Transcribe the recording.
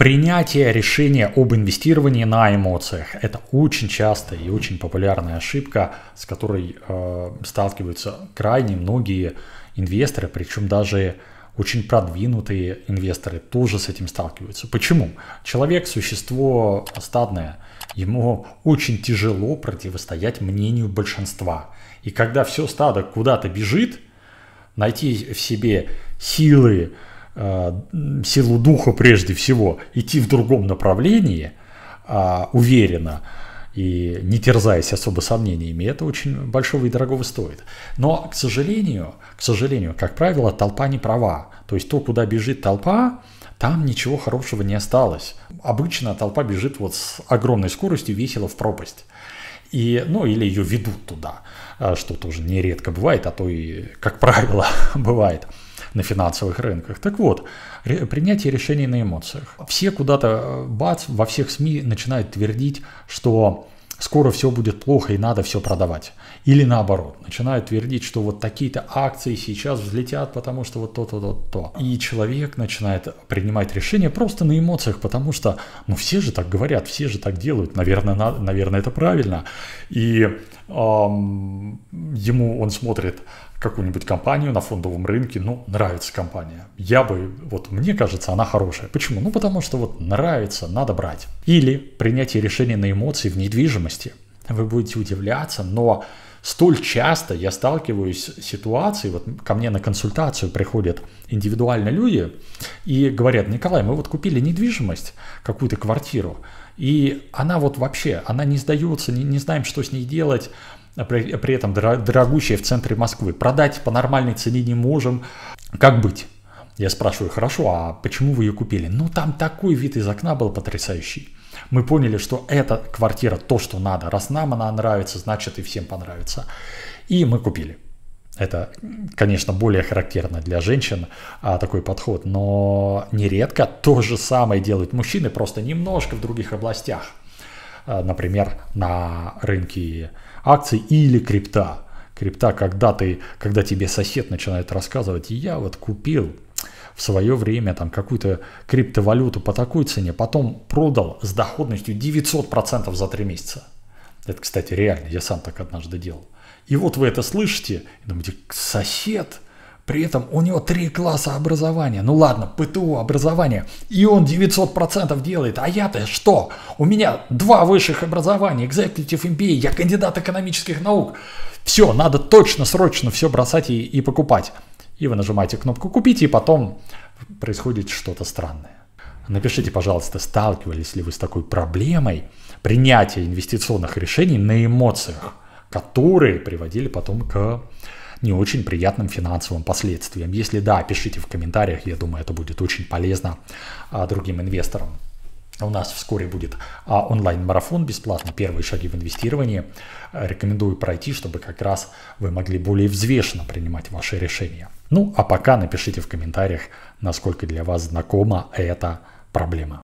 Принятие решения об инвестировании на эмоциях – это очень частая и очень популярная ошибка, с которой э, сталкиваются крайне многие инвесторы, причем даже очень продвинутые инвесторы тоже с этим сталкиваются. Почему? Человек – существо стадное, ему очень тяжело противостоять мнению большинства. И когда все стадо куда-то бежит, найти в себе силы, Э, силу духа прежде всего, идти в другом направлении а, уверенно и не терзаясь особо сомнениями, это очень большого и дорогого стоит. Но, к сожалению, к сожалению, как правило, толпа не права. То есть то, куда бежит толпа, там ничего хорошего не осталось. Обычно толпа бежит вот с огромной скоростью весело в пропасть. И, ну, или ее ведут туда, а, что тоже нередко бывает, а то и, как правило, бывает на финансовых рынках. Так вот, принятие решений на эмоциях. Все куда-то, э, бац, во всех СМИ начинают твердить, что скоро все будет плохо и надо все продавать. Или наоборот, начинают твердить, что вот такие-то акции сейчас взлетят, потому что вот то-то, то-то. И человек начинает принимать решение просто на эмоциях, потому что, ну все же так говорят, все же так делают, наверное, на, наверное это правильно. И эм, ему он смотрит какую-нибудь компанию на фондовом рынке, ну, нравится компания. Я бы, вот мне кажется, она хорошая. Почему? Ну, потому что вот нравится, надо брать. Или принятие решения на эмоции в недвижимости. Вы будете удивляться, но столь часто я сталкиваюсь с ситуацией, вот ко мне на консультацию приходят индивидуально люди и говорят, Николай, мы вот купили недвижимость, какую-то квартиру, и она вот вообще, она не сдается, не, не знаем, что с ней делать, а а при, этом дорогущее в центре Москвы. Продать по нормальной цене не можем. Как быть? Я спрашиваю, хорошо, а почему вы ее купили? Ну, там такой вид из окна был потрясающий. Мы поняли, что эта квартира то, что надо. Раз нам она нравится, значит и всем понравится. И мы купили. Это, конечно, более характерно для женщин а, такой подход, но нередко то же самое делают мужчины, просто немножко в других областях. Э, например, на рынке акций или крипта. Крипта, когда, ты, когда тебе сосед начинает рассказывать, я вот купил в свое время там какую-то криптовалюту по такой цене, потом продал с доходностью 900% за 3 месяца. Это, кстати, реально, я сам так однажды делал. И вот вы это слышите, и думаете, сосед – при этом у него три класса образования. Ну ладно, ПТУ образование. И он 900% делает. А я-то что? У меня два высших образования. Executive MBA. Я кандидат экономических наук. Все, надо точно, срочно все бросать и, и покупать. И вы нажимаете кнопку «Купить», и потом происходит что-то странное. Напишите, пожалуйста, сталкивались ли вы с такой проблемой принятия инвестиционных решений на эмоциях, которые приводили потом к не очень приятным финансовым последствиям. Если да, пишите в комментариях, я думаю, это будет очень полезно а, другим инвесторам. У нас вскоре будет а, онлайн-марафон бесплатно, первые шаги в инвестировании. Рекомендую пройти, чтобы как раз вы могли более взвешенно принимать ваши решения. Ну а пока напишите в комментариях, насколько для вас знакома эта проблема.